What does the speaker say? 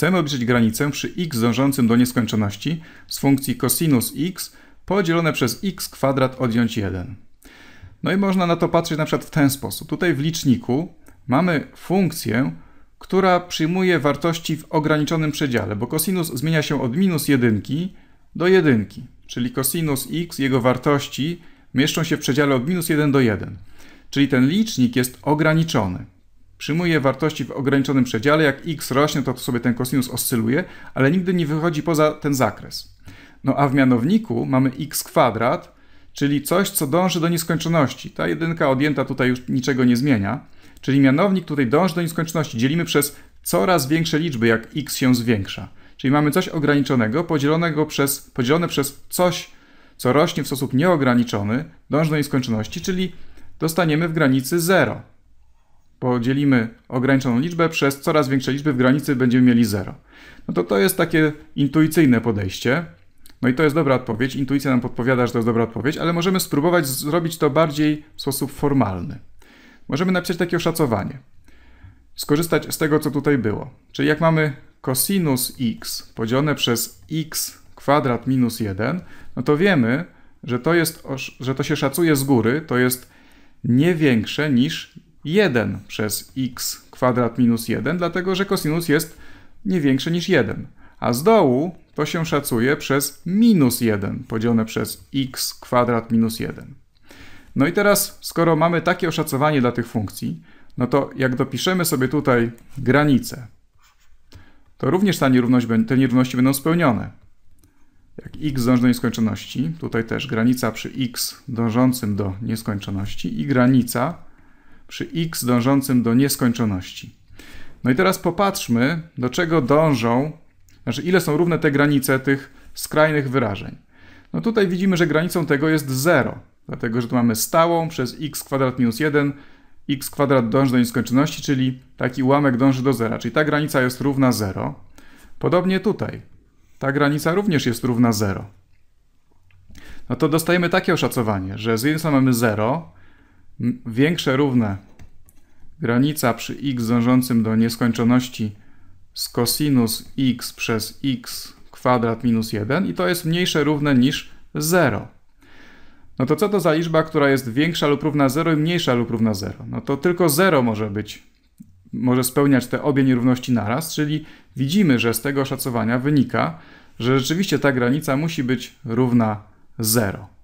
Chcemy obliczyć granicę przy x dążącym do nieskończoności z funkcji cosinus x podzielone przez x kwadrat odjąć 1. No i można na to patrzeć na przykład w ten sposób. Tutaj w liczniku mamy funkcję, która przyjmuje wartości w ograniczonym przedziale, bo cosinus zmienia się od minus 1 do 1, czyli cosinus x, jego wartości mieszczą się w przedziale od minus 1 do 1. Czyli ten licznik jest ograniczony. Przyjmuje wartości w ograniczonym przedziale, jak x rośnie, to, to sobie ten kosinus oscyluje, ale nigdy nie wychodzi poza ten zakres. No a w mianowniku mamy x kwadrat, czyli coś, co dąży do nieskończoności. Ta jedynka odjęta tutaj już niczego nie zmienia, czyli mianownik tutaj dąży do nieskończoności. Dzielimy przez coraz większe liczby, jak x się zwiększa. Czyli mamy coś ograniczonego podzielonego przez, podzielone przez coś, co rośnie w sposób nieograniczony, dąży do nieskończoności, czyli dostaniemy w granicy 0 podzielimy ograniczoną liczbę przez coraz większe liczby w granicy będziemy mieli 0. No to to jest takie intuicyjne podejście. No i to jest dobra odpowiedź. Intuicja nam podpowiada, że to jest dobra odpowiedź, ale możemy spróbować zrobić to bardziej w sposób formalny. Możemy napisać takie oszacowanie. Skorzystać z tego, co tutaj było. Czyli jak mamy cosinus x podzielone przez x kwadrat minus 1, no to wiemy, że to, jest, że to się szacuje z góry, to jest nie większe niż 1 przez x kwadrat minus 1, dlatego że kosinus jest nie większy niż 1. A z dołu to się szacuje przez minus 1 podzielone przez x kwadrat minus 1. No i teraz, skoro mamy takie oszacowanie dla tych funkcji, no to jak dopiszemy sobie tutaj granicę, to również ta nierówność, te nierówności będą spełnione. Jak x dąży do nieskończoności, tutaj też granica przy x dążącym do nieskończoności i granica przy x dążącym do nieskończoności. No i teraz popatrzmy, do czego dążą, znaczy ile są równe te granice tych skrajnych wyrażeń. No tutaj widzimy, że granicą tego jest 0, dlatego że tu mamy stałą przez x kwadrat minus 1, x kwadrat dąży do nieskończoności, czyli taki ułamek dąży do zera, czyli ta granica jest równa 0. Podobnie tutaj, ta granica również jest równa 0. No to dostajemy takie oszacowanie, że z jednej strony mamy 0, większe równe Granica przy x dążącym do nieskończoności z cosinus x przez x kwadrat minus 1 i to jest mniejsze równe niż 0. No to co to za liczba, która jest większa lub równa 0 i mniejsza lub równa 0? No to tylko 0 może być, może spełniać te obie nierówności naraz, czyli widzimy, że z tego oszacowania wynika, że rzeczywiście ta granica musi być równa 0.